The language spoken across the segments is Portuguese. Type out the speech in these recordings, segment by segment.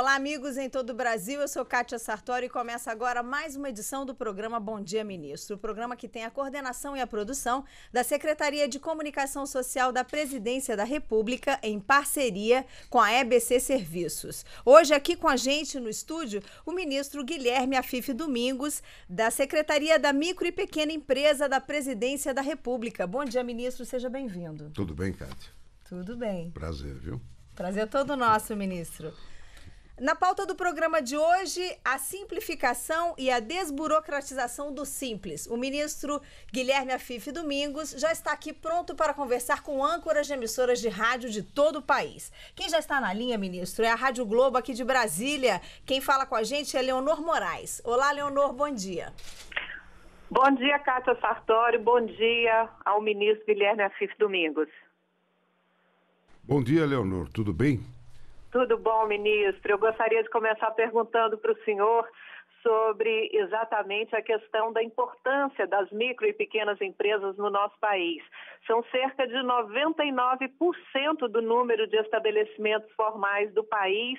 Olá, amigos em todo o Brasil. Eu sou Kátia Sartori e começa agora mais uma edição do programa Bom Dia Ministro. O programa que tem a coordenação e a produção da Secretaria de Comunicação Social da Presidência da República em parceria com a EBC Serviços. Hoje, aqui com a gente no estúdio, o ministro Guilherme Afif Domingos, da Secretaria da Micro e Pequena Empresa da Presidência da República. Bom dia, ministro. Seja bem-vindo. Tudo bem, Kátia? Tudo bem. Prazer, viu? Prazer todo nosso, ministro. Na pauta do programa de hoje, a simplificação e a desburocratização do Simples. O ministro Guilherme Afif Domingos já está aqui pronto para conversar com âncoras de emissoras de rádio de todo o país. Quem já está na linha, ministro, é a Rádio Globo aqui de Brasília. Quem fala com a gente é Leonor Moraes. Olá, Leonor, bom dia. Bom dia, Cátia Sartori. Bom dia ao ministro Guilherme Afif Domingos. Bom dia, Leonor. Tudo bem? Tudo bom, ministro? Eu gostaria de começar perguntando para o senhor sobre exatamente a questão da importância das micro e pequenas empresas no nosso país. São cerca de 99% do número de estabelecimentos formais do país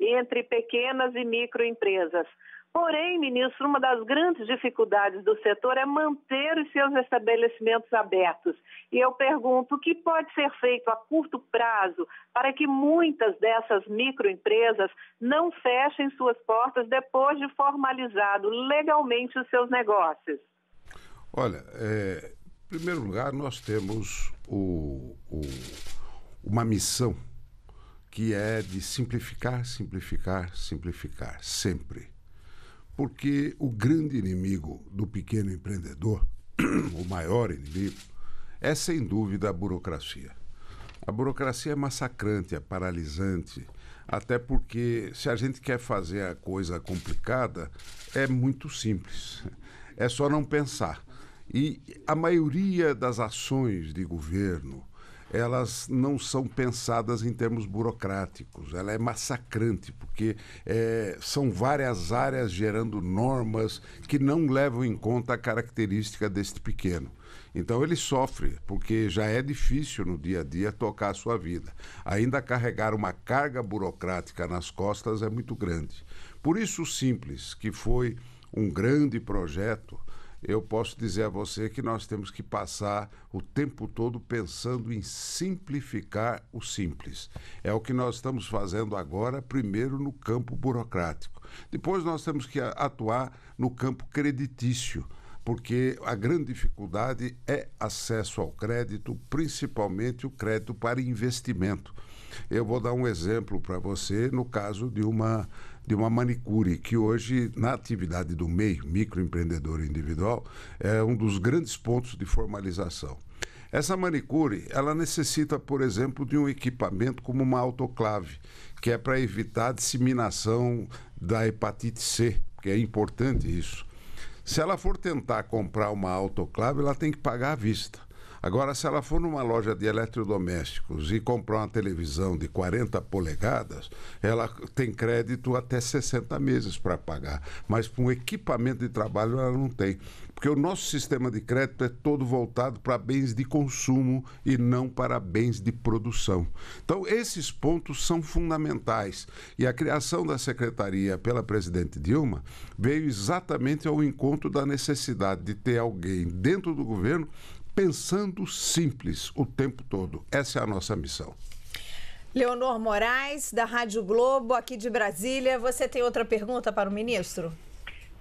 entre pequenas e microempresas. Porém, ministro, uma das grandes dificuldades do setor é manter os seus estabelecimentos abertos. E eu pergunto, o que pode ser feito a curto prazo para que muitas dessas microempresas não fechem suas portas depois de formalizado legalmente os seus negócios? Olha, é, em primeiro lugar, nós temos o, o, uma missão que é de simplificar, simplificar, simplificar, sempre. Porque o grande inimigo do pequeno empreendedor, o maior inimigo, é sem dúvida a burocracia. A burocracia é massacrante, é paralisante, até porque se a gente quer fazer a coisa complicada, é muito simples. É só não pensar. E a maioria das ações de governo, elas não são pensadas em termos burocráticos. Ela é massacrante, porque é, são várias áreas gerando normas que não levam em conta a característica deste pequeno. Então ele sofre, porque já é difícil no dia a dia tocar a sua vida. Ainda carregar uma carga burocrática nas costas é muito grande. Por isso, o Simples, que foi um grande projeto, eu posso dizer a você que nós temos que passar o tempo todo pensando em simplificar o simples. É o que nós estamos fazendo agora, primeiro no campo burocrático. Depois nós temos que atuar no campo creditício porque a grande dificuldade é acesso ao crédito, principalmente o crédito para investimento. Eu vou dar um exemplo para você no caso de uma de uma manicure, que hoje, na atividade do MEI, microempreendedor individual, é um dos grandes pontos de formalização. Essa manicure, ela necessita, por exemplo, de um equipamento como uma autoclave, que é para evitar a disseminação da hepatite C, que é importante isso. Se ela for tentar comprar uma autoclave, ela tem que pagar à vista. Agora, se ela for numa loja de eletrodomésticos e comprar uma televisão de 40 polegadas, ela tem crédito até 60 meses para pagar. Mas para um equipamento de trabalho ela não tem. Porque o nosso sistema de crédito é todo voltado para bens de consumo e não para bens de produção. Então, esses pontos são fundamentais. E a criação da secretaria pela presidente Dilma veio exatamente ao encontro da necessidade de ter alguém dentro do governo pensando simples o tempo todo. Essa é a nossa missão. Leonor Moraes, da Rádio Globo, aqui de Brasília. Você tem outra pergunta para o ministro?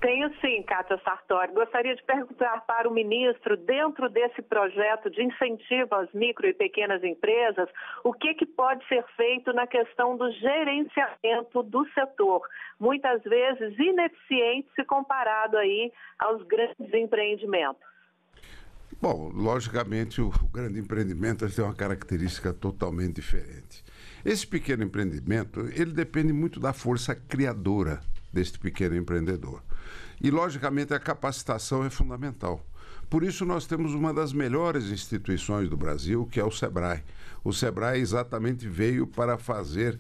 Tenho sim, Cátia Sartori. Gostaria de perguntar para o ministro, dentro desse projeto de incentivo às micro e pequenas empresas, o que, que pode ser feito na questão do gerenciamento do setor, muitas vezes ineficiente se comparado aí aos grandes empreendimentos. Bom, logicamente o, grande empreendimento tem uma característica totalmente diferente. Esse pequeno empreendimento, ele depende muito da força criadora deste pequeno empreendedor. E logicamente a capacitação é fundamental. Por isso, nós temos uma das melhores instituições do Brasil, que é o SEBRAE. O SEBRAE exatamente veio para fazer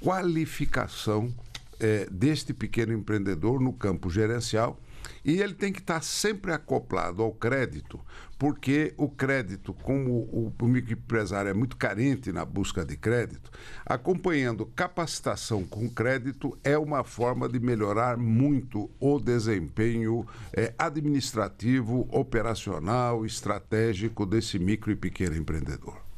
qualificação é, deste pequeno empreendedor no campo gerencial e ele tem que estar sempre acoplado ao crédito, porque o crédito, como o, o microempresário é muito carente na busca de crédito, acompanhando capacitação com crédito é uma forma de melhorar muito o desempenho é, administrativo, operacional, estratégico desse micro e pequeno empreendedor.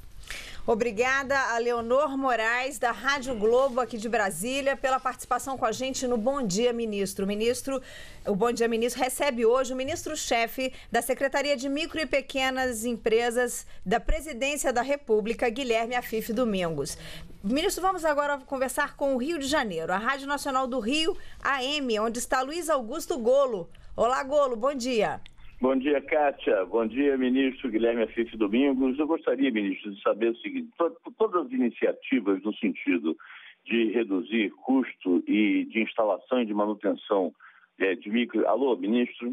Obrigada a Leonor Moraes, da Rádio Globo aqui de Brasília, pela participação com a gente no Bom Dia Ministro. O ministro, o Bom Dia Ministro recebe hoje o ministro-chefe da Secretaria de Micro e Pequenas Empresas da Presidência da República, Guilherme Afif Domingos. Ministro, vamos agora conversar com o Rio de Janeiro, a Rádio Nacional do Rio, AM, onde está Luiz Augusto Golo. Olá, Golo, bom dia. Bom dia, Kátia. Bom dia, ministro Guilherme Afif Domingos. Eu gostaria, ministro, de saber o seguinte: todas as iniciativas no sentido de reduzir custo e de instalação e de manutenção é, de micro. Alô, ministro?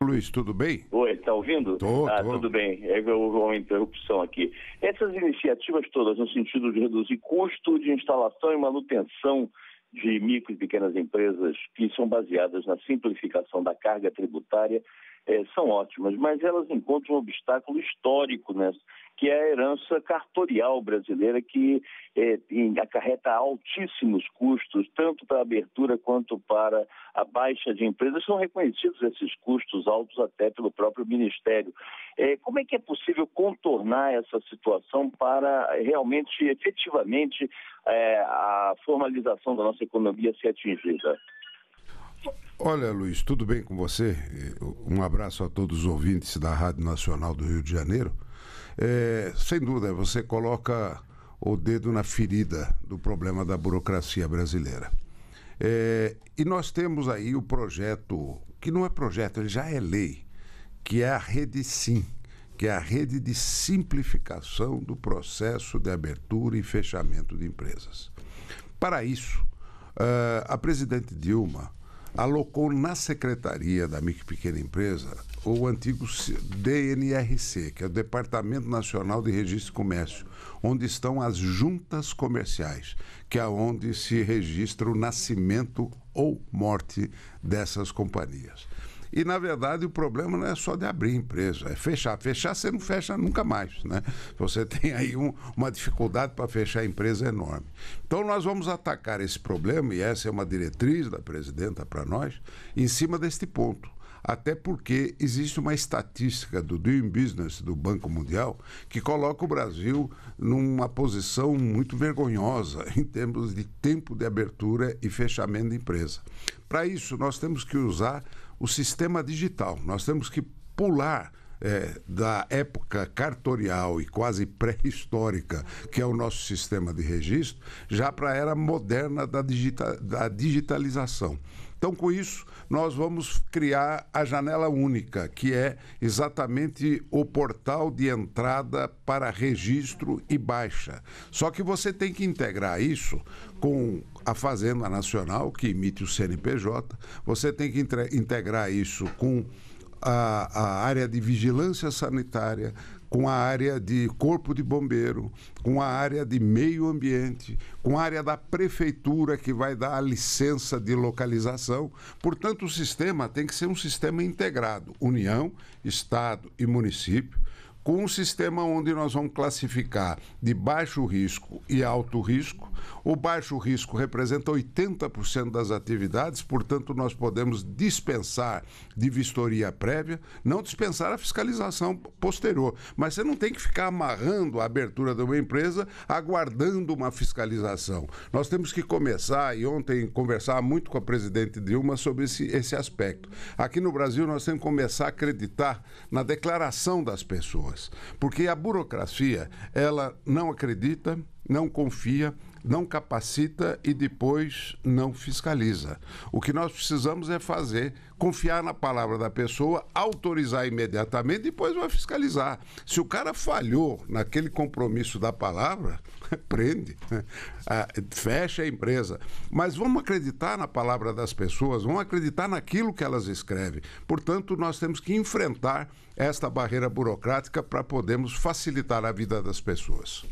Luiz, tudo bem? Oi, tá ouvindo? Tô, ah, tô. tudo bem. Houve é, uma interrupção aqui. Essas iniciativas todas no sentido de reduzir custo de instalação e manutenção de micro e pequenas empresas que são baseadas na simplificação da carga tributária é, são ótimas, mas elas encontram um obstáculo histórico nessa, que é a herança cartorial brasileira, que é, acarreta altíssimos custos, tanto para a abertura quanto para a baixa de empresas. São reconhecidos esses custos altos até pelo próprio Ministério. É, como é que é possível contornar essa situação para realmente, efetivamente, é, a formalização da nossa economia ser atingida? Olha, Luiz, tudo bem com você? Eh, um abraço a todos os ouvintes da Rádio Nacional do Rio de Janeiro. É, sem dúvida, você coloca o dedo na ferida do problema da burocracia brasileira. É, e nós temos aí o projeto, que não é projeto, ele já é lei, que é a Rede Sim, que é a rede de simplificação do processo de abertura e fechamento de empresas. Para isso, a presidente Dilma alocou na secretaria da micro e pequena empresa o antigo DNRC, que é o Departamento Nacional de Registro e Comércio, onde estão as juntas comerciais, que é onde se registra o nascimento ou morte dessas companhias. E, na verdade, o problema não é só de abrir empresa, é fechar. Fechar você não fecha nunca mais. Né? Você tem aí um, uma dificuldade para fechar a empresa enorme. Então, nós vamos atacar esse problema, e essa é uma diretriz da presidenta para nós, em cima deste ponto. Até porque existe uma estatística do Doing Business do Banco Mundial que coloca o Brasil numa posição muito vergonhosa em termos de tempo de abertura e fechamento de empresa. Para isso, nós temos que usar o sistema digital. Nós temos que pular é, da época cartorial e quase pré-histórica, que é o nosso sistema de registro, já para a era moderna da, digita da digitalização. Então, com isso, nós vamos criar a janela única, que é exatamente o portal de entrada para registro e baixa. Só que você tem que integrar isso com a Fazenda Nacional, que emite o CNPJ, você tem que integrar isso com a, a área de vigilância sanitária, com a área de corpo de bombeiro, com a área de meio ambiente, com a área da prefeitura que vai dar a licença de localização. Portanto, o sistema tem que ser um sistema integrado: União, Estado e município, com um sistema onde nós vamos classificar de baixo risco e alto risco. O baixo risco representa 80% das atividades, portanto, nós podemos dispensar de vistoria prévia, não dispensar a fiscalização posterior. Mas você não tem que ficar amarrando a abertura de uma empresa aguardando uma fiscalização. Nós temos que começar, e ontem conversar muito com a presidente Dilma sobre esse, esse aspecto. Aqui no Brasil, nós temos que começar a acreditar na declaração das pessoas pessoas, porque a burocracia ela não acredita, não confia, não capacita e depois não fiscaliza. O que nós precisamos é fazer, confiar na palavra da pessoa, autorizar imediatamente e depois vai fiscalizar. Se o cara falhou naquele compromisso da palavra, prende, ah, fecha a empresa. Mas vamos acreditar na palavra das pessoas, vamos acreditar naquilo que elas escrevem. Portanto, nós temos que enfrentar esta barreira burocrática para podermos facilitar a vida das pessoas.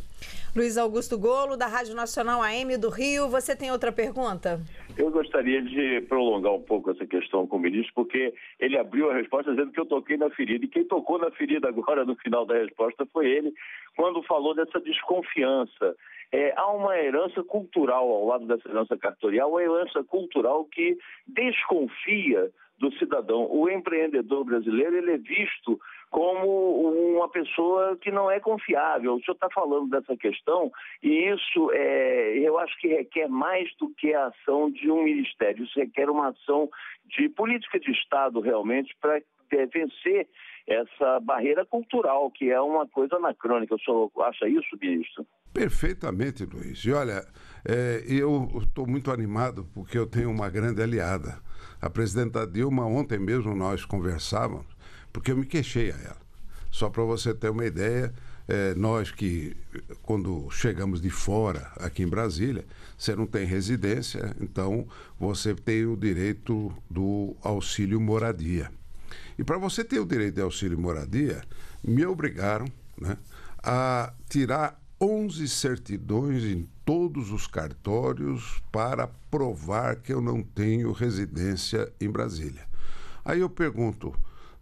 Luiz Augusto Golo, da Rádio Nacional AM do Rio, você tem outra pergunta? Eu gostaria de prolongar um pouco essa questão com o ministro, porque ele abriu a resposta dizendo que eu toquei na ferida. E quem tocou na ferida agora, no final da resposta, foi ele, quando falou dessa desconfiança. É, há uma herança cultural ao lado dessa herança cartorial, uma herança cultural que desconfia do cidadão. O empreendedor brasileiro ele é visto como uma pessoa que não é confiável. O senhor está falando dessa questão e isso é, eu acho que requer mais do que a ação de um ministério. Isso requer uma ação de política de Estado realmente para vencer essa barreira cultural, que é uma coisa anacrônica. O senhor acha isso, ministro? Perfeitamente, Luiz. E olha, é, eu estou muito animado porque eu tenho uma grande aliada. A presidenta Dilma, ontem mesmo nós conversávamos, porque eu me queixei a ela. Só para você ter uma ideia, é, nós que, quando chegamos de fora aqui em Brasília, você não tem residência, então você tem o direito do auxílio moradia. E para você ter o direito de auxílio moradia, me obrigaram né, a tirar 11 certidões em todos os cartórios para provar que eu não tenho residência em Brasília. Aí eu pergunto,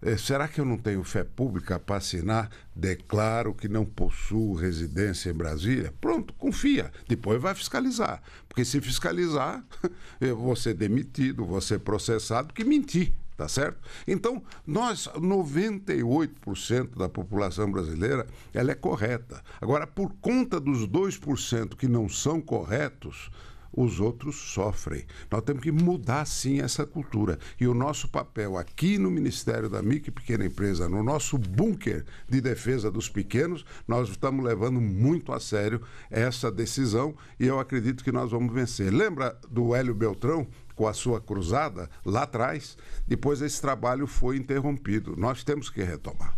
é, será que eu não tenho fé pública para assinar? Declaro que não possuo residência em Brasília. Pronto, confia. Depois vai fiscalizar. Porque se fiscalizar, eu vou ser demitido, vou ser processado, que mentir. Tá certo? Então, nós, 98% da população brasileira, ela é correta. Agora, por conta dos 2% que não são corretos, os outros sofrem. Nós temos que mudar sim essa cultura. E o nosso papel aqui no Ministério da Micro e Pequena Empresa, no nosso bunker de defesa dos pequenos, nós estamos levando muito a sério essa decisão e eu acredito que nós vamos vencer. Lembra do Hélio Beltrão, com a sua cruzada lá atrás, depois esse trabalho foi interrompido. Nós temos que retomar.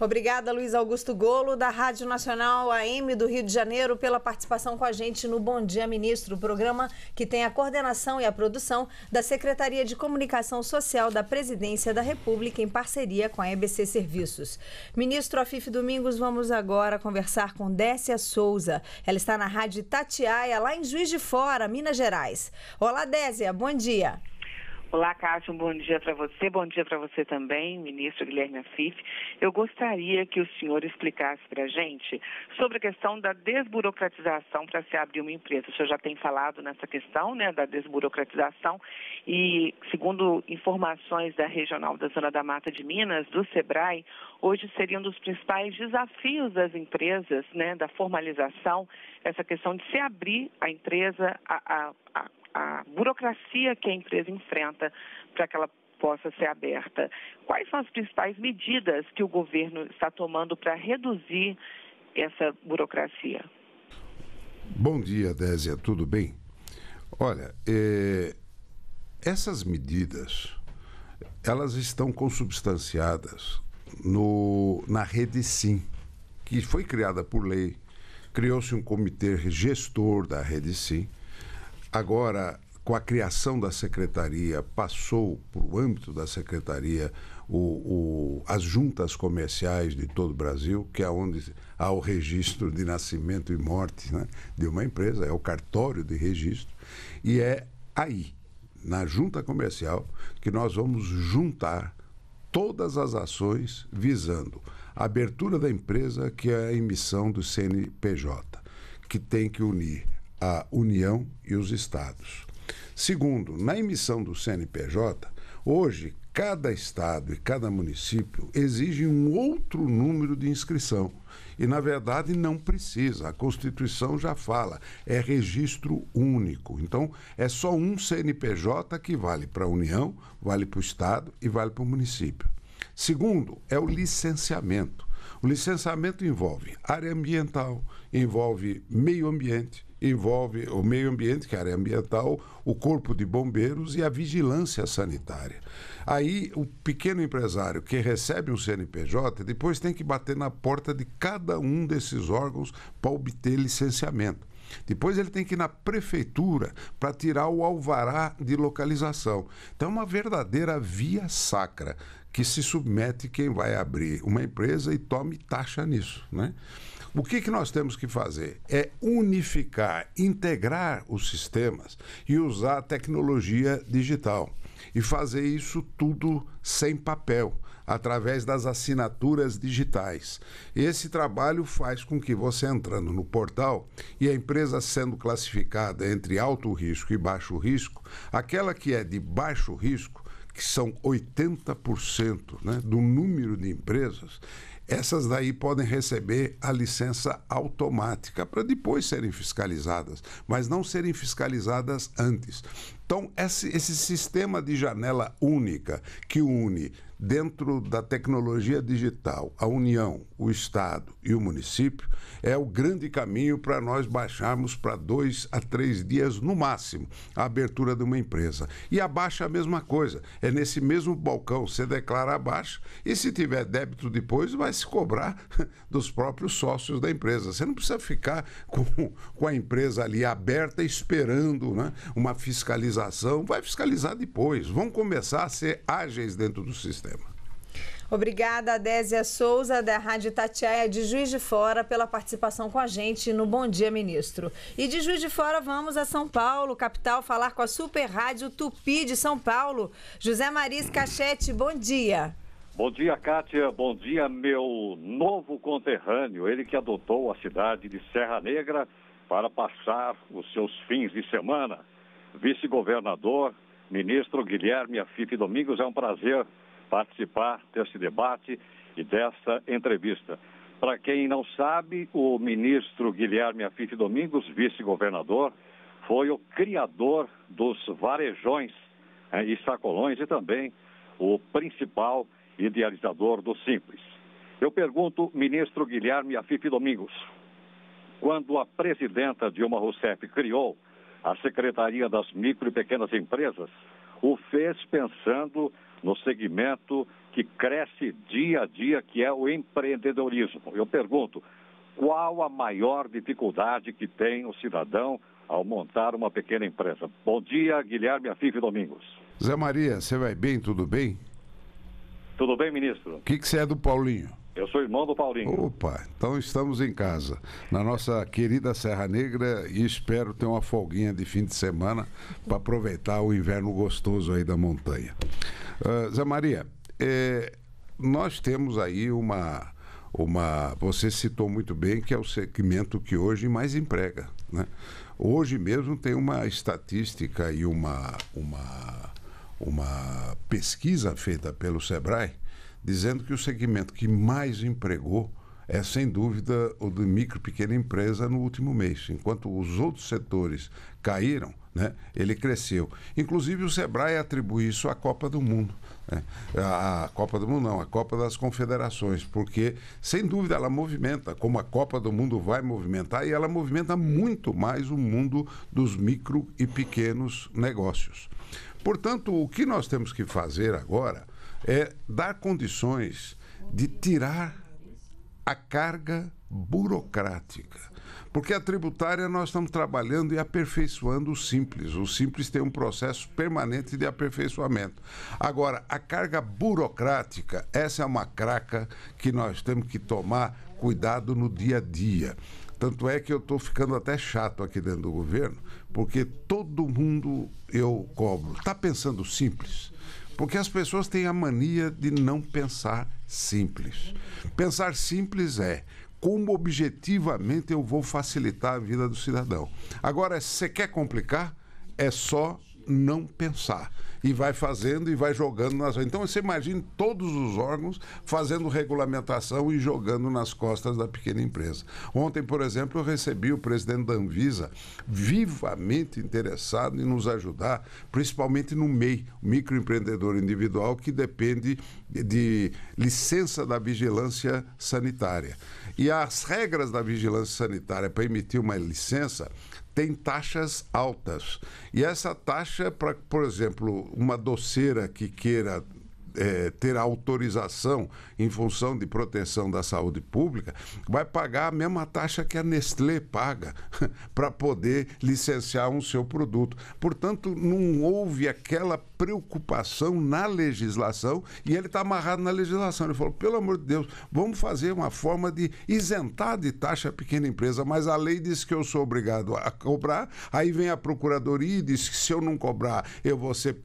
Obrigada, Luiz Augusto Golo, da Rádio Nacional AM do Rio de Janeiro, pela participação com a gente no Bom Dia Ministro, programa que tem a coordenação e a produção da Secretaria de Comunicação Social da Presidência da República, em parceria com a EBC Serviços. Ministro Afif Domingos, vamos agora conversar com Décia Souza. Ela está na Rádio Tatiaia, lá em Juiz de Fora, Minas Gerais. Olá, Décia, bom dia. Olá, Cássio, um bom dia para você, bom dia para você também, ministro Guilherme Afif. Eu gostaria que o senhor explicasse para a gente sobre a questão da desburocratização para se abrir uma empresa. O senhor já tem falado nessa questão né, da desburocratização e, segundo informações da Regional da Zona da Mata de Minas, do SEBRAE, hoje seria um dos principais desafios das empresas, né, da formalização, essa questão de se abrir a empresa, a, a, a a burocracia que a empresa enfrenta para que ela possa ser aberta. Quais são as principais medidas que o governo está tomando para reduzir essa burocracia? Bom dia, Désia, tudo bem? Olha, é, essas medidas, elas estão consubstanciadas no, na rede SIM, que foi criada por lei. Criou-se um comitê gestor da rede SIM, Agora, com a criação da secretaria, passou para o âmbito da secretaria o, o, as juntas comerciais de todo o Brasil, que é onde há o registro de nascimento e morte né, de uma empresa, é o cartório de registro, e é aí, na junta comercial, que nós vamos juntar todas as ações visando a abertura da empresa, que é a emissão do CNPJ, que tem que unir a União e os Estados. Segundo, na emissão do CNPJ, hoje cada estado e cada município exige um outro número de inscrição. E, na verdade, não precisa. A Constituição já fala, é registro único. Então, é só um CNPJ que vale para a União, vale para o Estado e vale para o município. Segundo, é o licenciamento. O licenciamento envolve área ambiental, envolve meio ambiente, envolve o meio ambiente, que é a área ambiental, o corpo de bombeiros e a vigilância sanitária. Aí o pequeno empresário que recebe um CNPJ depois tem que bater na porta de cada um desses órgãos para obter licenciamento. Depois ele tem que ir na prefeitura para tirar o alvará de localização. Então é uma verdadeira via sacra que se submete quem vai abrir uma empresa e tome taxa nisso, né? O que, que nós temos que fazer? É unificar, integrar os sistemas e usar a tecnologia digital. E fazer isso tudo sem papel, através das assinaturas digitais. Esse trabalho faz com que você entrando no portal e a empresa sendo classificada entre alto risco e baixo risco, aquela que é de baixo risco, que são 80% né, do número de empresas, essas daí podem receber a licença automática para depois serem fiscalizadas, mas não serem fiscalizadas antes. Então, esse, esse sistema de janela única que une dentro da tecnologia digital, a União, o Estado e o município, é o grande caminho para nós baixarmos para dois a três dias, no máximo, a abertura de uma empresa. E a baixa é a mesma coisa. É nesse mesmo balcão, você declara a baixa e se tiver débito depois, vai se cobrar dos próprios sócios da empresa. Você não precisa ficar com, com a empresa ali aberta esperando né, uma fiscalização. Vai fiscalizar depois. Vão começar a ser ágeis dentro do sistema. Obrigada, Désia Souza, da Rádio Tatiaia de Juiz de Fora, pela participação com a gente no Bom Dia Ministro. E de Juiz de Fora, vamos a São Paulo, capital, falar com a Super Rádio Tupi de São Paulo. José Maris Cachete, bom dia. Bom dia, Kátia. Bom dia, meu novo conterrâneo, ele que adotou a cidade de Serra Negra para passar os seus fins de semana. Vice-governador, ministro Guilherme Afife Domingos, é um prazer participar desse debate e dessa entrevista. Para quem não sabe, o ministro Guilherme Afif Domingos, vice-governador, foi o criador dos varejões eh, e sacolões e também o principal idealizador do Simples. Eu pergunto, ministro Guilherme Afif Domingos, quando a presidenta Dilma Rousseff criou a Secretaria das Micro e Pequenas Empresas, o fez pensando no segmento que cresce dia a dia, que é o empreendedorismo. Eu pergunto, qual a maior dificuldade que tem o cidadão ao montar uma pequena empresa? Bom dia, Guilherme Afif Domingos. Zé Maria, você vai bem? Tudo bem? Tudo bem, ministro. O que, que você é do Paulinho? Eu sou irmão do Paulinho. Opa, então estamos em casa, na nossa querida Serra Negra, e espero ter uma folguinha de fim de semana para aproveitar o inverno gostoso aí da montanha. Uh, Zé Maria, é, nós temos aí uma, uma. Você citou muito bem que é o segmento que hoje mais emprega. Né? Hoje mesmo tem uma estatística e uma, uma, uma pesquisa feita pelo Sebrae dizendo que o segmento que mais empregou é, sem dúvida, o de micro e pequena empresa no último mês. Enquanto os outros setores caíram, né, ele cresceu. Inclusive, o Sebrae atribui isso à Copa do Mundo. Né? A Copa do Mundo não, a Copa das Confederações, porque, sem dúvida, ela movimenta, como a Copa do Mundo vai movimentar, e ela movimenta muito mais o mundo dos micro e pequenos negócios. Portanto, o que nós temos que fazer agora é dar condições de tirar a carga burocrática. Porque a tributária nós estamos trabalhando e aperfeiçoando o simples. O simples tem um processo permanente de aperfeiçoamento. Agora, a carga burocrática, essa é uma craca que nós temos que tomar cuidado no dia a dia. Tanto é que eu estou ficando até chato aqui dentro do governo, porque todo mundo eu cobro. Está pensando simples? Porque as pessoas têm a mania de não pensar simples. Pensar simples é como objetivamente eu vou facilitar a vida do cidadão. Agora, se você quer complicar, é só não pensar e vai fazendo e vai jogando nas. Então você imagina todos os órgãos fazendo regulamentação e jogando nas costas da pequena empresa. Ontem, por exemplo, eu recebi o presidente da Anvisa vivamente interessado em nos ajudar, principalmente no MEI, microempreendedor individual que depende de licença da vigilância sanitária. E as regras da vigilância sanitária para emitir uma licença tem taxas altas. E essa taxa, para, por exemplo, uma doceira que queira é, ter autorização em função de proteção da saúde pública, vai pagar a mesma taxa que a Nestlé paga para poder licenciar um seu produto. Portanto, não houve aquela preocupação na legislação e ele está amarrado na legislação. Ele falou: pelo amor de Deus, vamos fazer uma forma de isentar de taxa a pequena empresa, mas a lei diz que eu sou obrigado a cobrar, aí vem a procuradoria e diz que se eu não cobrar, eu vou ser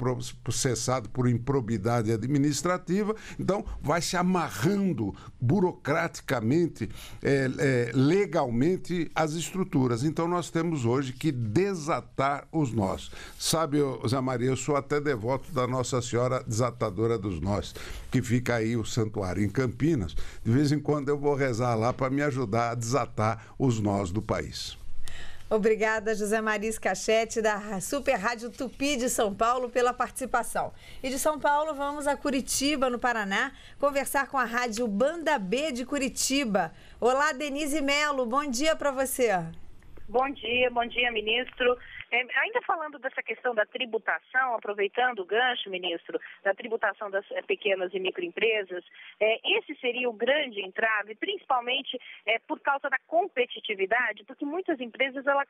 processado por improbidade administrativa administrativa. Então, vai se amarrando burocraticamente, é, é, legalmente, as estruturas. Então, nós temos hoje que desatar os nós. Sabe, Zé Maria, eu sou até devoto da Nossa Senhora Desatadora dos Nós, que fica aí o santuário em Campinas. De vez em quando eu vou rezar lá para me ajudar a desatar os nós do país. Obrigada, José Maris Cachete, da Super Rádio Tupi de São Paulo, pela participação. E de São Paulo, vamos a Curitiba, no Paraná, conversar com a Rádio Banda B de Curitiba. Olá, Denise Melo, bom dia para você. Bom dia, bom dia, ministro. É, ainda falando dessa questão da tributação, aproveitando o gancho, ministro, da tributação das eh, pequenas e microempresas, é, esse seria o grande entrave, principalmente é, por causa da competitividade, porque muitas empresas, ela,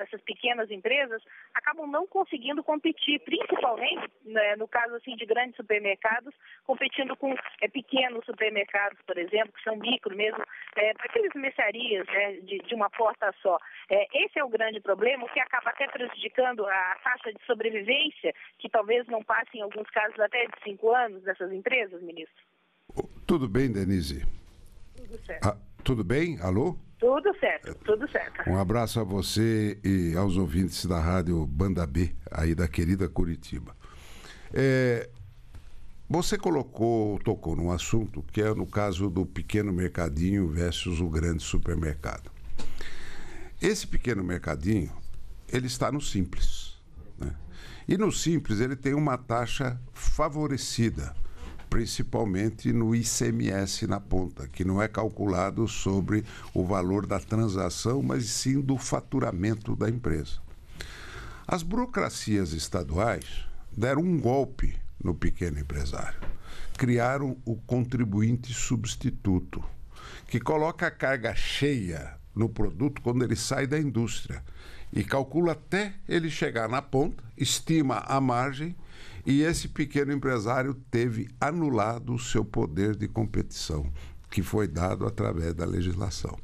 essas pequenas empresas, acabam não conseguindo competir, principalmente, né, no caso assim, de grandes supermercados, competindo com é, pequenos supermercados, por exemplo, que são micro mesmo, é, aquelas mercearias né, de, de, uma porta só. É, esse é o grande problema, que acaba até prejudicando a taxa de sobrevivência, que talvez não passe em alguns casos até de cinco anos dessas empresas, ministro? Tudo bem, Denise? Tudo certo. Ah, tudo bem? Alô? Tudo certo, tudo certo. Um abraço a você e aos ouvintes da rádio Banda B, aí da querida Curitiba. É, você colocou, tocou num assunto que é no caso do pequeno mercadinho versus o grande supermercado. Esse pequeno mercadinho, ele está no simples. Né? E no simples ele tem uma taxa favorecida, principalmente no ICMS na ponta, que não é calculado sobre o valor da transação, mas sim do faturamento da empresa. As burocracias estaduais deram um golpe no pequeno empresário. Criaram o contribuinte substituto, que coloca a carga cheia no produto quando ele sai da indústria e calcula até ele chegar na ponta, estima a margem e esse pequeno empresário teve anulado o seu poder de competição, que foi dado através da legislação.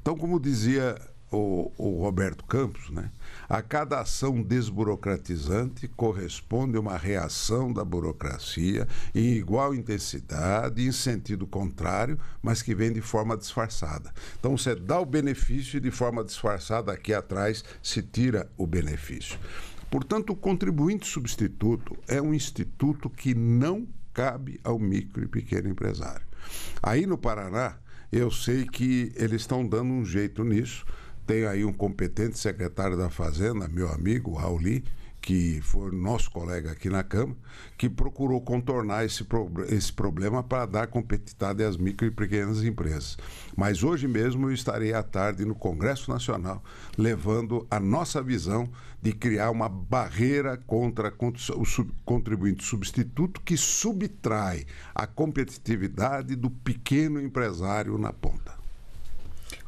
Então, como dizia o, o Roberto Campos, né, a cada ação desburocratizante corresponde uma reação da burocracia em igual intensidade, em sentido contrário, mas que vem de forma disfarçada. Então você dá o benefício e de forma disfarçada aqui atrás se tira o benefício. Portanto, o contribuinte substituto é um instituto que não cabe ao micro e pequeno empresário. Aí no Paraná, eu sei que eles estão dando um jeito nisso tem aí um competente secretário da Fazenda, meu amigo Auli, que foi nosso colega aqui na Câmara, que procurou contornar esse, pro, esse problema para dar competitividade às micro e pequenas empresas. Mas hoje mesmo eu estarei à tarde no Congresso Nacional levando a nossa visão de criar uma barreira contra o sub, contribuinte substituto que subtrai a competitividade do pequeno empresário na ponta.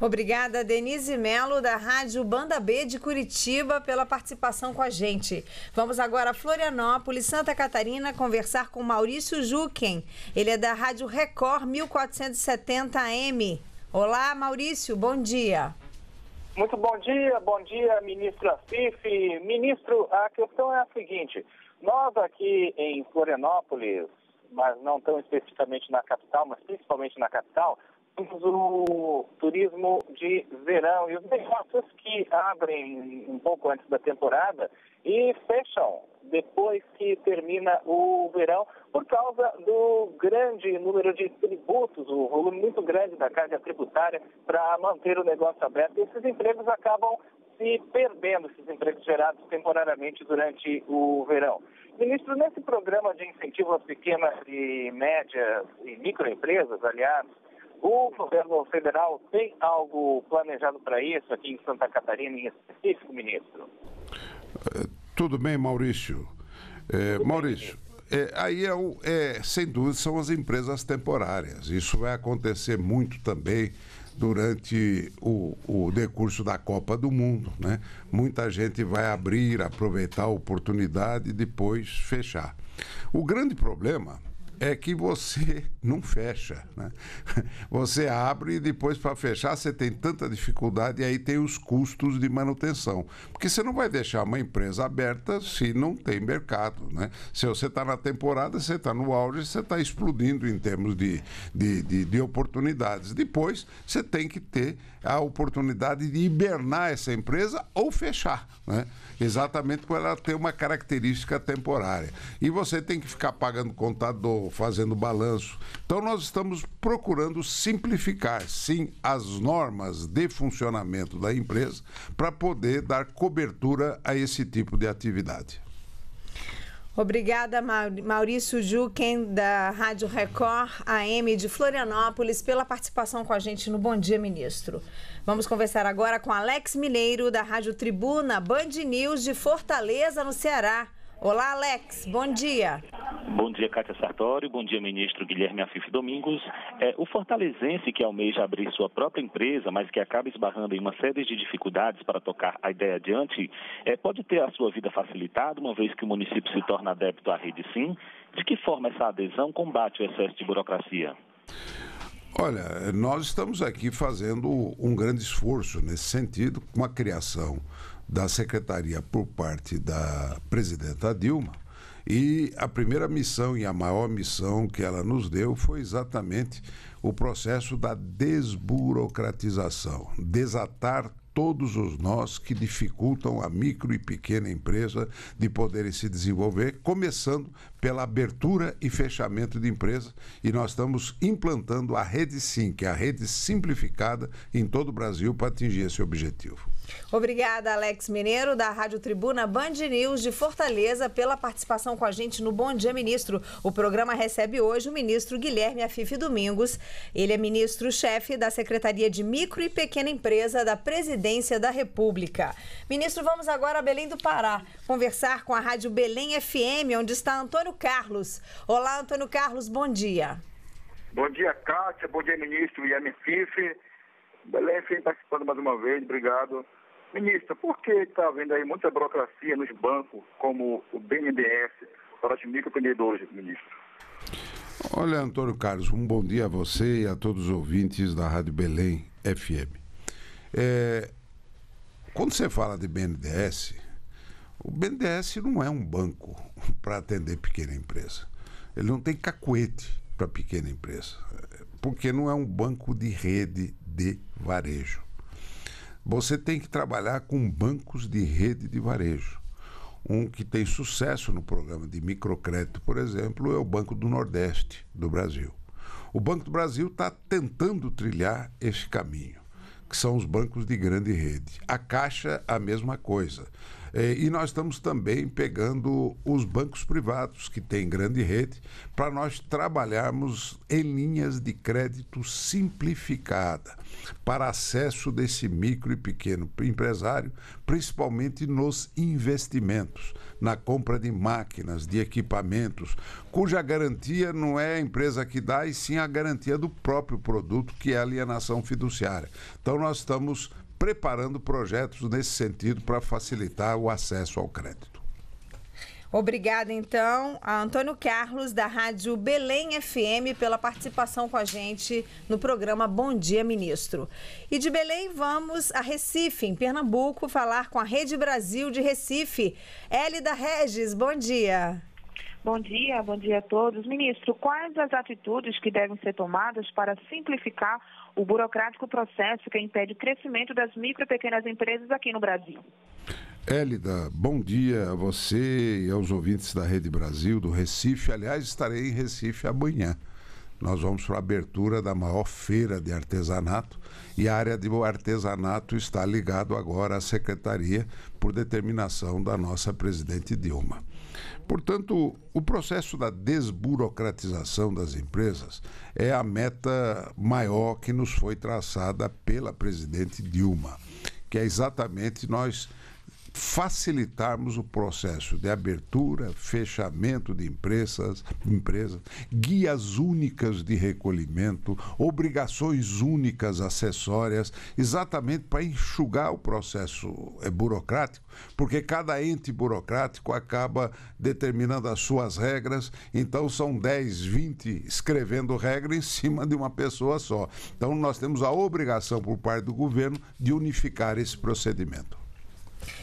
Obrigada, Denise Melo, da Rádio Banda B de Curitiba, pela participação com a gente. Vamos agora a Florianópolis, Santa Catarina, conversar com Maurício Juquen. Ele é da Rádio Record 1470 AM. Olá, Maurício, bom dia. Muito bom dia, bom dia, ministro Afif. Ministro, a questão é a seguinte: nós aqui em Florianópolis, mas não tão especificamente na capital, mas principalmente na capital, temos o turismo de verão e os negócios que abrem um pouco antes da temporada e fecham depois que termina o verão por causa do grande número de tributos, o volume muito grande da carga tributária para manter o negócio aberto. E esses empregos acabam se perdendo, esses empregos gerados temporariamente durante o verão. Ministro, nesse programa de incentivo às pequenas e médias e microempresas, aliás, o governo federal tem algo planejado para isso aqui em Santa Catarina, em específico, ministro? Eh, tudo bem, Maurício. É, Tudo Maurício, bem, eh, é, aí é, é, sem dúvida são as empresas temporárias. Isso vai acontecer muito também durante o, o decurso da Copa do Mundo. Né? Muita gente vai abrir, aproveitar a oportunidade e depois fechar. O grande problema é que você não fecha. Né? Você abre e depois, para fechar, você tem tanta dificuldade e aí tem os custos de manutenção. Porque você não vai deixar uma empresa aberta se não tem mercado. Né? Se você está na temporada, você está no auge, você está explodindo em termos de, de, de, de oportunidades. Depois, você tem que ter a oportunidade de hibernar essa empresa ou fechar, né? exatamente por ela ter uma característica temporária. E você tem que ficar pagando contador, fazendo balanço. Então, nós estamos procurando simplificar, sim, as normas de funcionamento da empresa para poder dar cobertura a esse tipo de atividade. Obrigada, Maurício Juquen, da Rádio Record AM de Florianópolis, pela participação com a gente no Bom Dia, Ministro. Vamos conversar agora com Alex Mineiro, da Rádio Tribuna Band News de Fortaleza, no Ceará. Olá, Alex, bom dia. Bom dia, Cátia Sartori. Bom dia, ministro Guilherme Afif Domingos. É, o fortalezense que almeja abrir sua própria empresa, mas que acaba esbarrando em uma série de dificuldades para tocar a ideia adiante, é, pode ter a sua vida facilitada, uma vez que o município se torna adepto à rede sim? De que forma essa adesão combate o excesso de burocracia? Olha, nós estamos aqui fazendo um grande esforço nesse sentido, com a criação da secretaria por parte da presidenta Dilma e a primeira missão e a maior missão que ela nos deu foi exatamente o processo da desburocratização, desatar todos os nós que dificultam a micro e pequena empresa de poderem se desenvolver, começando pela abertura e fechamento de empresas. E nós estamos implantando a Rede Sim, que é a rede simplificada em todo o Brasil para atingir esse objetivo. Obrigada, Alex Mineiro, da Rádio Tribuna Band News de Fortaleza, pela participação com a gente no Bom Dia Ministro. O programa recebe hoje o ministro Guilherme Afife Domingos. Ele é ministro-chefe da Secretaria de Micro e Pequena Empresa da Presidência da República. Ministro, vamos agora a Belém do Pará conversar com a Rádio Belém FM, onde está Antônio Carlos. Olá, Antônio Carlos, bom dia. Bom dia, Cátia. Bom dia, ministro Guilherme Afife. Belém FM participando mais uma vez. Obrigado Ministra, por que está havendo aí muita burocracia nos bancos, como o BNDES, para os microempreendedores, ministro? Olha, Antônio Carlos, um bom dia a você e a todos os ouvintes da Rádio Belém FM. É, quando você fala de BNDES, o BNDES não é um banco para atender pequena empresa. Ele não tem cacuete para pequena empresa, porque não é um banco de rede de varejo. Você tem que trabalhar com bancos de rede de varejo. Um que tem sucesso no programa de microcrédito, por exemplo, é o Banco do Nordeste do Brasil. O Banco do Brasil está tentando trilhar esse caminho, que são os bancos de grande rede. A Caixa, a mesma coisa. É, e nós estamos também pegando os bancos privados, que têm grande rede, para nós trabalharmos em linhas de crédito simplificada para acesso desse micro e pequeno empresário, principalmente nos investimentos, na compra de máquinas, de equipamentos, cuja garantia não é a empresa que dá, e sim a garantia do próprio produto, que é a alienação fiduciária. Então, nós estamos preparando projetos nesse sentido para facilitar o acesso ao crédito. Obrigada, então, a Antônio Carlos, da Rádio Belém FM, pela participação com a gente no programa Bom Dia, Ministro. E de Belém, vamos a Recife, em Pernambuco, falar com a Rede Brasil de Recife. Hélida Regis, bom dia. Bom dia, bom dia a todos. Ministro, quais as atitudes que devem ser tomadas para simplificar o burocrático processo que impede o crescimento das micro e pequenas empresas aqui no Brasil. Hélida, bom dia a você e aos ouvintes da Rede Brasil, do Recife. Aliás, estarei em Recife amanhã. Nós vamos para a abertura da maior feira de artesanato e a área de artesanato está ligado agora à secretaria por determinação da nossa presidente Dilma. Portanto, o processo da desburocratização das empresas é a meta maior que nos foi traçada pela presidente Dilma, que é exatamente nós facilitarmos o processo de abertura, fechamento de empresas, empresas, guias únicas de recolhimento, obrigações únicas acessórias, exatamente para enxugar o processo eh, burocrático, porque cada ente burocrático acaba determinando as suas regras, então são 10, 20 escrevendo regra em cima de uma pessoa só. Então nós temos a obrigação por parte do governo de unificar esse procedimento.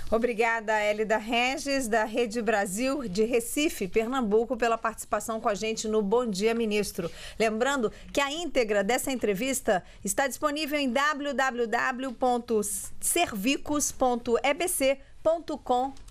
Obrigada, Elida Regis, da Rede Brasil de Recife, Pernambuco, pela participação com a gente no Bom Dia Ministro. Lembrando que a íntegra dessa entrevista está disponível em www.servicos.ebc.com.br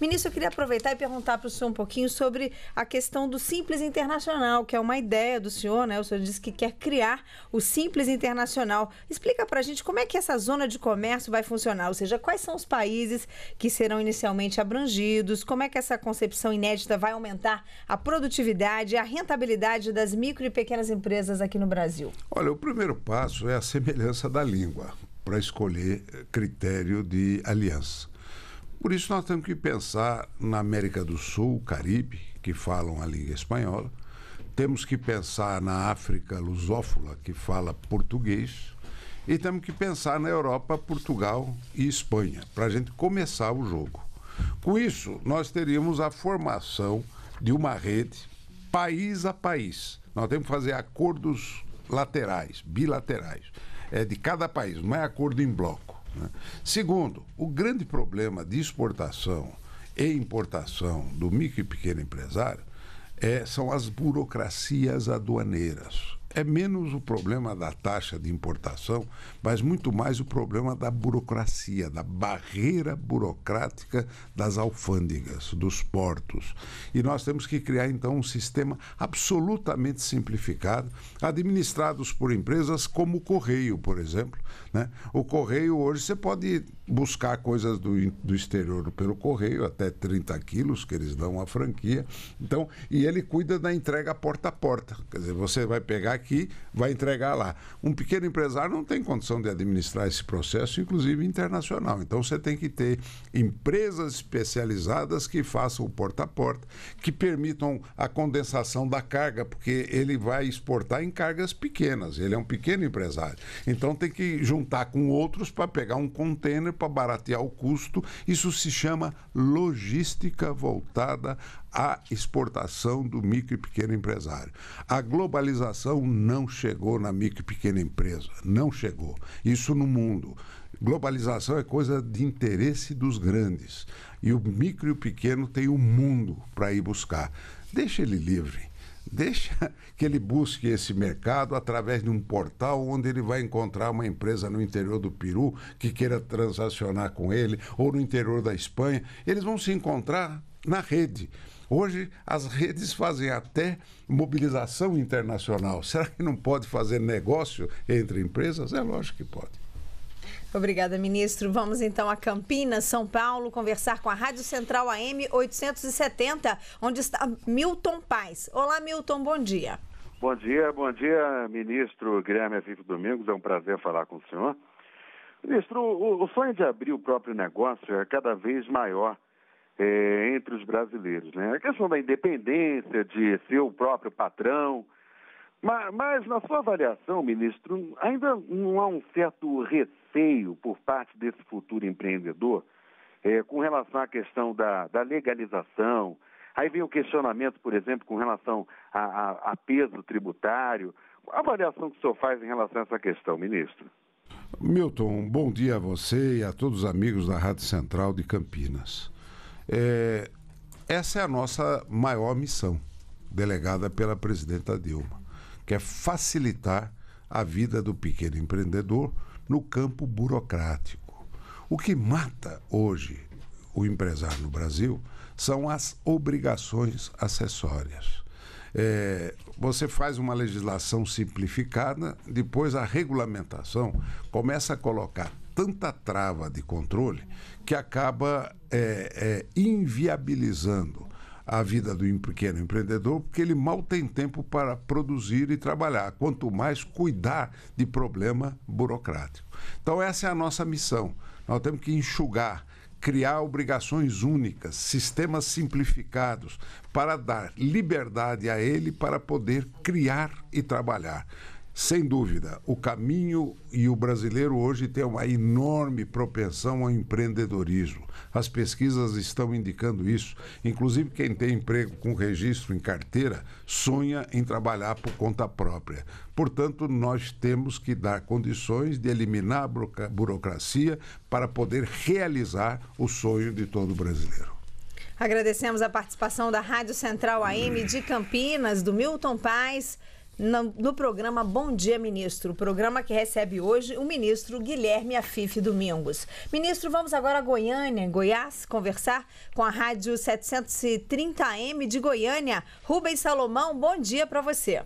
Ministro, eu queria aproveitar e perguntar para o senhor um pouquinho sobre a questão do Simples Internacional, que é uma ideia do senhor, né? O senhor disse que quer criar o Simples Internacional. Explica para a gente como é que essa zona de comércio vai funcionar, ou seja, quais são os países que serão inicialmente abrangidos, como é que essa concepção inédita vai aumentar a produtividade e a rentabilidade das micro e pequenas empresas aqui no Brasil? Olha, o primeiro passo é a semelhança da língua para escolher eh, critério de aliança. Por isso, nós temos que pensar na América do Sul, Caribe, que falam a língua espanhola, temos que pensar na África lusófona, que fala português, e temos que pensar na Europa, Portugal e Espanha, para a gente começar o jogo. Com isso, nós teríamos a formação de uma rede país a país. Nós temos que fazer acordos laterais, bilaterais. É de cada país, não é acordo em bloco. Né? Segundo, o grande problema de exportação e importação do micro e pequeno empresário é, são as burocracias aduaneiras é menos o problema da taxa de importação, mas muito mais o problema da burocracia, da barreira burocrática das alfândegas, dos portos. E nós temos que criar, então, um sistema absolutamente simplificado, administrados por empresas como o Correio, por exemplo. Né? O Correio, hoje, você pode buscar coisas do, do exterior pelo Correio, até 30 quilos, que eles dão a franquia. Então, e ele cuida da entrega porta a porta. Quer dizer, você vai pegar aqui aqui, vai entregar lá. Um pequeno empresário não tem condição de administrar esse processo, inclusive internacional. Então você tem que ter empresas especializadas que façam o porta a porta, que permitam a condensação da carga, porque ele vai exportar em cargas pequenas, ele é um pequeno empresário. Então tem que juntar com outros para pegar um container para baratear o custo. Isso se chama logística voltada a exportação do micro e pequeno empresário. A globalização não chegou na micro e pequena empresa, não chegou. Isso no mundo. Globalização é coisa de interesse dos grandes. E o micro e o pequeno tem o um mundo para ir buscar. Deixa ele livre. Deixa que ele busque esse mercado através de um portal onde ele vai encontrar uma empresa no interior do Peru que queira transacionar com ele, ou no interior da Espanha. Eles vão se encontrar na rede. Hoje as redes fazem até mobilização internacional. Será que não pode fazer negócio entre empresas? É lógico que pode. Obrigada, ministro. Vamos então a Campinas, São Paulo, conversar com a Rádio Central AM 870, onde está Milton Paz. Olá, Milton, bom dia. Bom dia, bom dia, ministro Guilherme é Afif Domingos. É um prazer falar com o senhor. Ministro, o, o sonho de abrir o próprio negócio é cada vez maior é, entre os brasileiros. Né? A questão da independência, de ser o próprio patrão. Mas, mas, na sua avaliação, ministro, ainda não há um certo receio por parte desse futuro empreendedor é, com relação à questão da, da legalização, Aí vem o questionamento, por exemplo, com relação a, a, a, peso tributário. A avaliação que o senhor faz em relação a essa questão, ministro? Milton, bom dia a você e a todos os amigos da Rádio Central de Campinas. É, essa é a nossa maior missão, delegada pela presidenta Dilma, que é facilitar a vida do pequeno empreendedor no campo burocrático. O que mata hoje o empresário no Brasil são as obrigações acessórias. É, você faz uma legislação simplificada, depois a regulamentação começa a colocar tanta trava de controle que acaba é, é, inviabilizando a vida do pequeno empreendedor, porque ele mal tem tempo para produzir e trabalhar, quanto mais cuidar de problema burocrático. Então, essa é a nossa missão. Nós temos que enxugar criar obrigações únicas, sistemas simplificados, para dar liberdade a ele para poder criar e trabalhar. Sem dúvida, o caminho e o brasileiro hoje tem uma enorme propensão ao empreendedorismo. As pesquisas estão indicando isso. Inclusive, quem tem emprego com registro em carteira sonha em trabalhar por conta própria. Portanto, nós temos que dar condições de eliminar a burocracia para poder realizar o sonho de todo brasileiro. Agradecemos a participação da Rádio Central AM de Campinas, do Milton Paz no, no, programa Bom Dia Ministro, programa que recebe hoje o ministro Guilherme Afife Domingos. Ministro, vamos agora a Goiânia, Goiás, conversar com a Rádio 730M de Goiânia. Rubens Salomão, bom dia para você.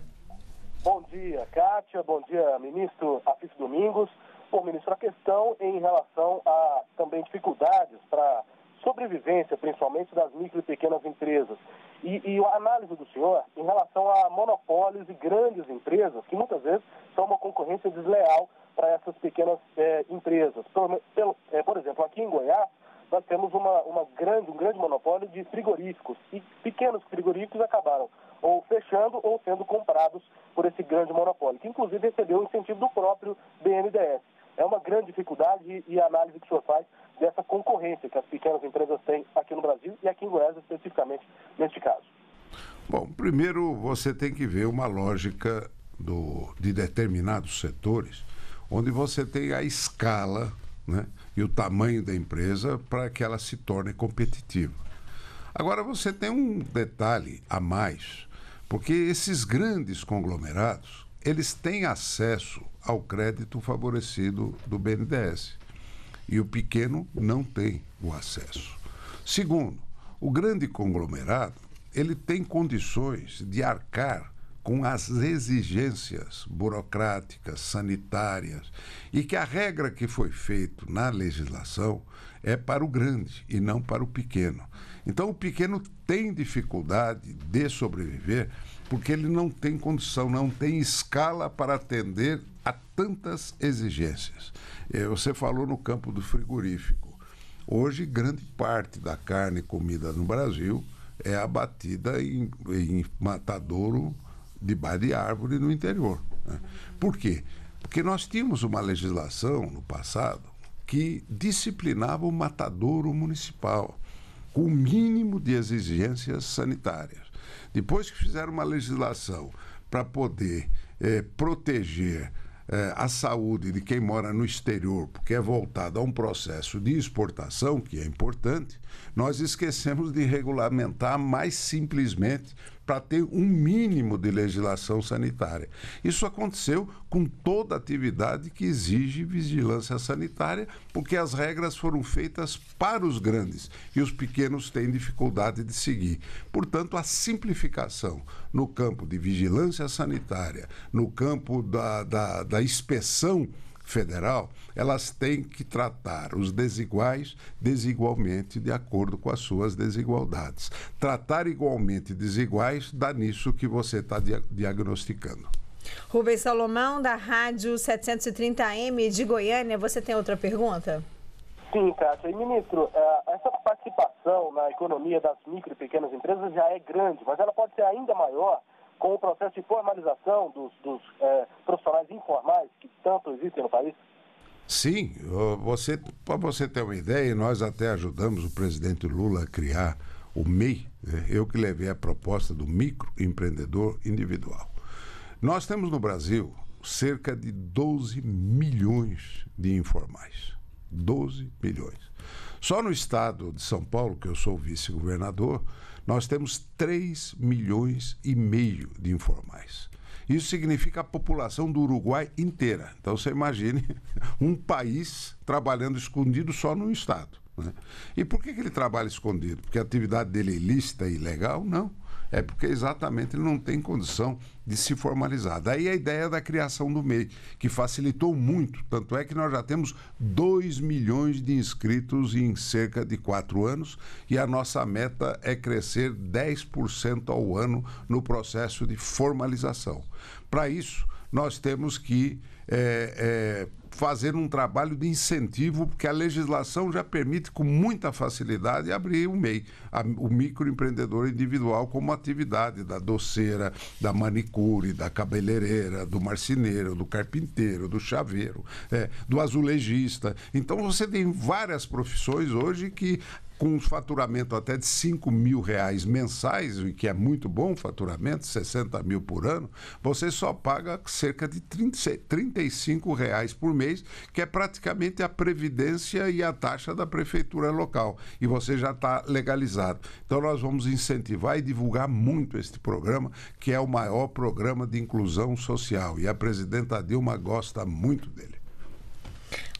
Bom dia, Kátia. Bom dia, ministro Afife Domingos. Bom, ministro, a questão em relação a também dificuldades para sobrevivência, principalmente das micro e pequenas empresas. E, e a análise do senhor em relação a monopólios e grandes empresas, que muitas vezes são uma concorrência desleal para essas pequenas é, empresas. Por, pelo, é, por exemplo, aqui em Goiás, nós temos uma, uma grande, um grande monopólio de frigoríficos. E pequenos frigoríficos acabaram ou fechando ou sendo comprados por esse grande monopólio, que inclusive recebeu o incentivo do próprio BNDES. É uma grande dificuldade e a análise que o senhor faz dessa concorrência que as pequenas empresas têm aqui no Brasil e aqui em Goiás especificamente neste caso. Bom, primeiro você tem que ver uma lógica do, de determinados setores, onde você tem a escala né, e o tamanho da empresa para que ela se torne competitiva. Agora você tem um detalhe a mais, porque esses grandes conglomerados eles têm acesso ao crédito favorecido do BNDES. E o pequeno não tem o acesso. Segundo, o grande conglomerado, ele tem condições de arcar com as exigências burocráticas, sanitárias, e que a regra que foi feita na legislação é para o grande e não para o pequeno. Então, o pequeno tem dificuldade de sobreviver porque ele não tem condição, não tem escala para atender a tantas exigências. É, você falou no campo do frigorífico. Hoje, grande parte da carne comida no Brasil é abatida em, em matadouro debaixo de árvore no interior. Né? Por quê? Porque nós tínhamos uma legislação no passado que disciplinava o matadouro municipal com o mínimo de exigências sanitárias. Depois que fizeram uma legislação para poder é, proteger é, a saúde de quem mora no exterior, porque é voltado a um processo de exportação, que é importante, nós esquecemos de regulamentar mais simplesmente para ter um mínimo de legislação sanitária. Isso aconteceu com toda atividade que exige vigilância sanitária, porque as regras foram feitas para os grandes e os pequenos têm dificuldade de seguir. Portanto, a simplificação no campo de vigilância sanitária, no campo da, da, da inspeção federal, elas têm que tratar os desiguais desigualmente de acordo com as suas desigualdades. Tratar igualmente desiguais dá nisso que você está dia diagnosticando. Rubens Salomão, da Rádio 730M de Goiânia, você tem outra pergunta? Sim, Cátia. E, ministro, é, essa participação na economia das micro e pequenas empresas já é grande, mas ela pode ser ainda maior com o processo de formalização dos, dos é, profissionais informais que tanto existem no país? Sim, você, para você ter uma ideia, nós até ajudamos o presidente Lula a criar o MEI, né? eu que levei a proposta do microempreendedor individual. Nós temos no Brasil cerca de 12 milhões de informais. 12 milhões. Só no estado de São Paulo, que eu sou vice-governador, nós temos 3 milhões e meio de informais. Isso significa a população do Uruguai inteira. Então você imagine um país trabalhando escondido só num Estado. Né? E por que, que ele trabalha escondido? Porque a atividade dele é ilícita, ilegal? Não é porque exatamente ele não tem condição de se formalizar. Daí a ideia da criação do MEI, que facilitou muito, tanto é que nós já temos 2 milhões de inscritos em cerca de quatro anos e a nossa meta é crescer 10% ao ano no processo de formalização. Para isso, nós temos que é, é, fazer um trabalho de incentivo, porque a legislação já permite com muita facilidade abrir o MEI, a, o microempreendedor individual como atividade da doceira, da manicure, da cabeleireira, do marceneiro, do carpinteiro, do chaveiro, é, do azulejista. Então você tem várias profissões hoje que com um faturamento até de 5 mil reais mensais, o que é muito bom faturamento, 60 mil por ano, você só paga cerca de 30, 35 reais por mês, que é praticamente a previdência e a taxa da prefeitura local. E você já está legalizado. Então nós vamos incentivar e divulgar muito este programa, que é o maior programa de inclusão social. E a presidenta Dilma gosta muito dele.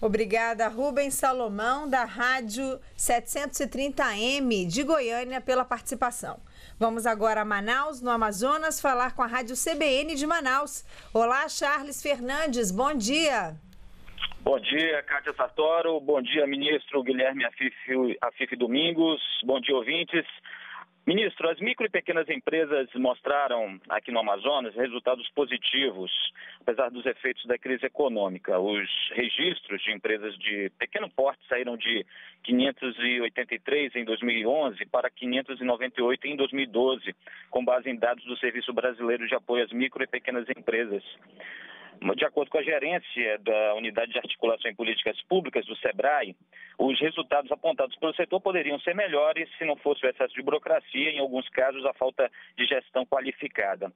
Obrigada, Rubens Salomão, da Rádio 730M de Goiânia, pela participação. Vamos agora a Manaus, no Amazonas, falar com a Rádio CBN de Manaus. Olá, Charles Fernandes, bom dia. Bom dia, Cátia Sartoro. Bom dia, ministro Guilherme Afif, Afif Domingos. Bom dia, ouvintes. Ministro, as micro e pequenas empresas mostraram aqui no Amazonas resultados positivos, apesar dos efeitos da crise econômica. Os registros de empresas de pequeno porte saíram de 583 em 2011 para 598 em 2012, com base em dados do Serviço Brasileiro de Apoio às Micro e Pequenas Empresas. De acordo com a gerência eh, da Unidade de Articulação em Políticas Públicas do SEBRAE, os resultados apontados pelo setor poderiam ser melhores se não fosse o excesso de burocracia, em alguns casos, a falta de gestão qualificada.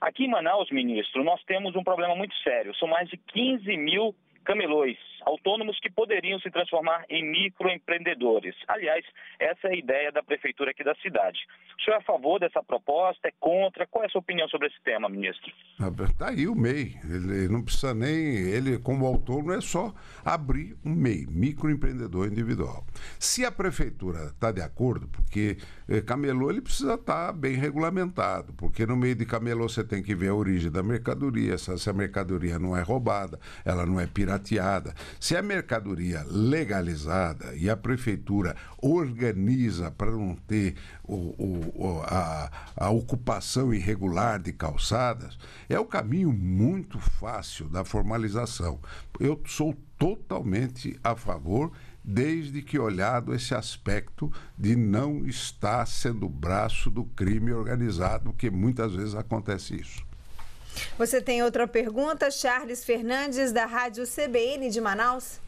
Aqui em Manaus, ministro, nós temos um problema muito sério. São mais de 15 mil camelões autônomos que poderiam se transformar em microempreendedores. Aliás, essa é a ideia da prefeitura aqui da cidade. O senhor é a favor dessa proposta? É contra? Qual é a sua opinião sobre esse tema, ministro? Está ah, aí o MEI. Ele não precisa nem. Ele, como autônomo, é só abrir um MEI, microempreendedor individual. Se a prefeitura está de acordo, porque eh, camelô ele precisa estar tá bem regulamentado, porque no meio de camelô você tem que ver a origem da mercadoria, se a mercadoria não é roubada, ela não é pirateada, se a mercadoria legalizada e a prefeitura organiza para não ter o, o, a, a ocupação irregular de calçadas, é o caminho muito fácil da formalização. Eu sou totalmente a favor desde que olhado esse aspecto de não estar sendo braço do crime organizado, que muitas vezes acontece isso. Você tem outra pergunta, Charles Fernandes, da Rádio CBN de Manaus?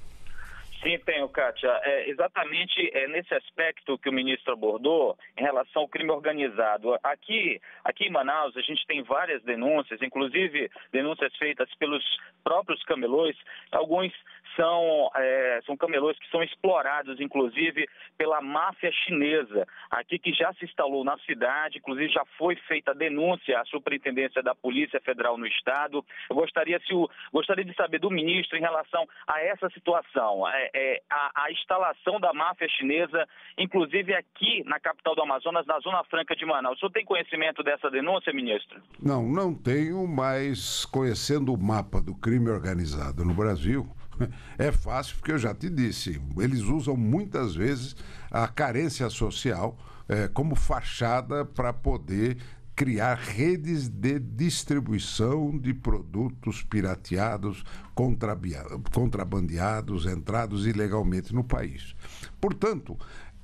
Sim, tenho, Kátia. É, exatamente é, nesse aspecto que o ministro abordou em relação ao crime organizado. Aqui, aqui em Manaus, a gente tem várias denúncias, inclusive denúncias feitas pelos próprios camelões, alguns são, é, são camelôs que são explorados, inclusive, pela máfia chinesa, aqui que já se instalou na cidade, inclusive já foi feita a denúncia à Superintendência da Polícia Federal no Estado. Eu gostaria, se o, gostaria de saber do ministro em relação a essa situação, é, é, a, a instalação da máfia chinesa, inclusive aqui na capital do Amazonas, na Zona Franca de Manaus. O senhor tem conhecimento dessa denúncia, ministro? Não, não tenho, mas conhecendo o mapa do crime organizado no Brasil, é fácil, porque eu já te disse, eles usam muitas vezes a carência social é, como fachada para poder criar redes de distribuição de produtos pirateados, contrabandeados, entrados ilegalmente no país. Portanto,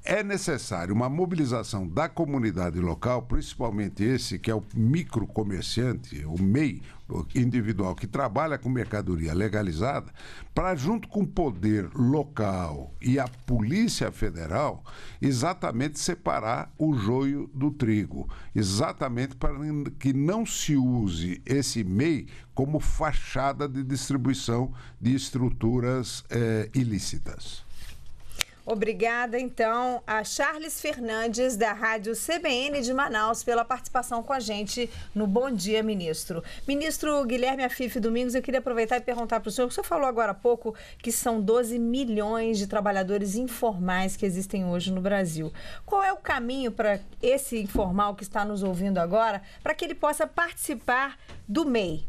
é necessário uma mobilização da comunidade local, principalmente esse que é o microcomerciante, o MEI individual que trabalha com mercadoria legalizada, para junto com o poder local e a Polícia Federal, exatamente separar o joio do trigo, exatamente para que não se use esse MEI como fachada de distribuição de estruturas eh, ilícitas. Obrigada, então, a Charles Fernandes, da Rádio CBN de Manaus, pela participação com a gente no Bom Dia, ministro. Ministro Guilherme Afif Domingos, eu queria aproveitar e perguntar para o senhor, o senhor falou agora há pouco que são 12 milhões de trabalhadores informais que existem hoje no Brasil. Qual é o caminho para esse informal que está nos ouvindo agora, para que ele possa participar do MEI?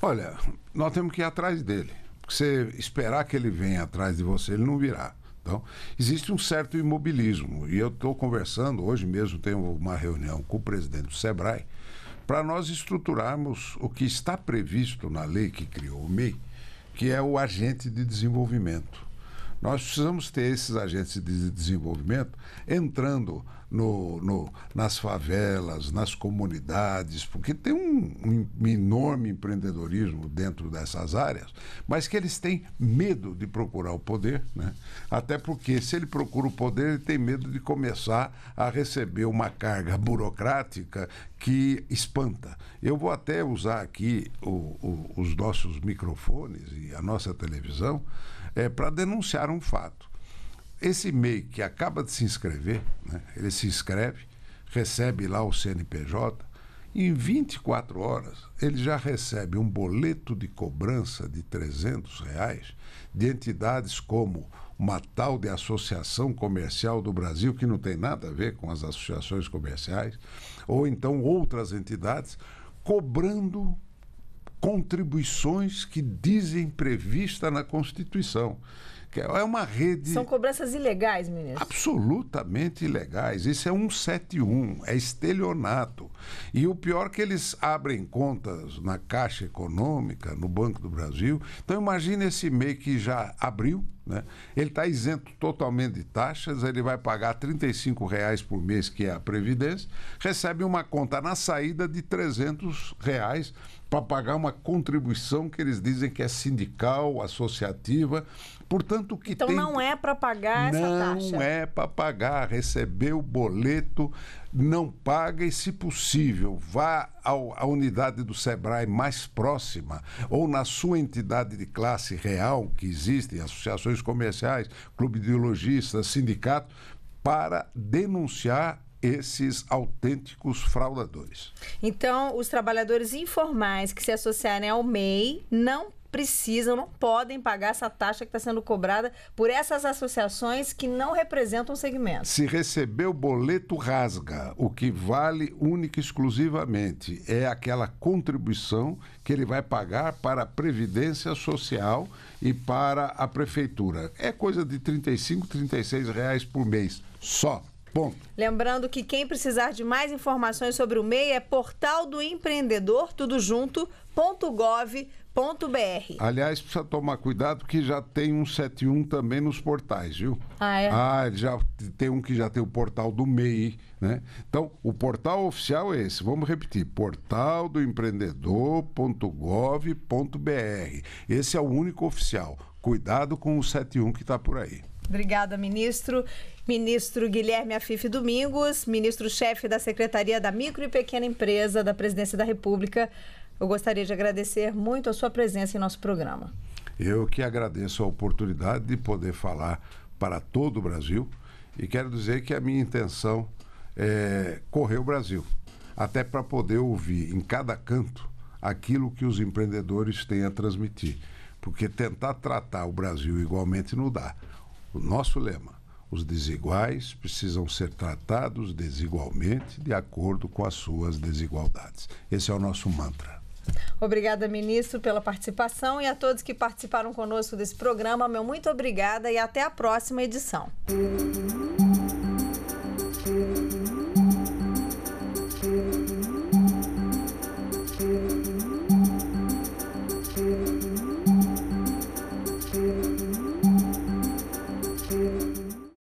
Olha, nós temos que ir atrás dele. Porque você esperar que ele venha atrás de você, ele não virá. Então, existe um certo imobilismo. E eu estou conversando, hoje mesmo tenho uma reunião com o presidente do SEBRAE, para nós estruturarmos o que está previsto na lei que criou o MEI, que é o agente de desenvolvimento. Nós precisamos ter esses agentes de desenvolvimento entrando no, no, nas favelas, nas comunidades, porque tem um, um enorme empreendedorismo dentro dessas áreas, mas que eles têm medo de procurar o poder, né? até porque se ele procura o poder, ele tem medo de começar a receber uma carga burocrática que espanta. Eu vou até usar aqui o, o, os nossos microfones e a nossa televisão é, para denunciar um fato esse MEI que acaba de se inscrever, né, ele se inscreve, recebe lá o CNPJ, em 24 horas ele já recebe um boleto de cobrança de 300 reais de entidades como uma tal de Associação Comercial do Brasil, que não tem nada a ver com as associações comerciais, ou então outras entidades, cobrando contribuições que dizem prevista na Constituição. É, é uma rede. São cobranças ilegais, ministro? Absolutamente ilegais. Isso é 171, é estelionato. E o pior é que eles abrem contas na Caixa Econômica, no Banco do Brasil. Então, imagine esse MEI que já abriu, né? ele está isento totalmente de taxas, ele vai pagar R$ reais por mês, que é a Previdência, recebe uma conta na saída de R$ reais para pagar uma contribuição que eles dizem que é sindical, associativa, Portanto, o que então tem... não é para pagar não essa taxa. Não é para pagar. receber o boleto, não paga e, se possível, vá ao, à unidade do SEBRAE mais próxima ou na sua entidade de classe real, que existem associações comerciais, clube de lojistas, sindicato, para denunciar esses autênticos fraudadores. Então, os trabalhadores informais que se associarem ao MEI não precisam, não podem pagar essa taxa que está sendo cobrada por essas associações que não representam o segmento. Se receber o boleto, rasga. O que vale única e exclusivamente é aquela contribuição que ele vai pagar para a Previdência Social e para a Prefeitura. É coisa de 35, R$ reais por mês, só. Bom. Lembrando que quem precisar de mais informações sobre o MEI é portal do empreendedor, tudo junto, gov.br. Aliás, precisa tomar cuidado porque já tem um 71 também nos portais, viu? Ah, é? Ah, já tem um que já tem o portal do MEI, né? Então, o portal oficial é esse. Vamos repetir: portal do empreendedor.gov.br. Esse é o único oficial. Cuidado com o 71 que está por aí. Obrigada, ministro. Ministro Guilherme Afif Domingos, ministro-chefe da Secretaria da Micro e Pequena Empresa da Presidência da República. Eu gostaria de agradecer muito a sua presença em nosso programa. Eu que agradeço a oportunidade de poder falar para todo o Brasil e quero dizer que a minha intenção é correr o Brasil até para poder ouvir em cada canto aquilo que os empreendedores têm a transmitir. Porque tentar tratar o Brasil igualmente não dá. O nosso lema: os desiguais precisam ser tratados desigualmente de acordo com as suas desigualdades. Esse é o nosso mantra. Obrigada, ministro, pela participação e a todos que participaram conosco desse programa. Meu muito obrigada e até a próxima edição.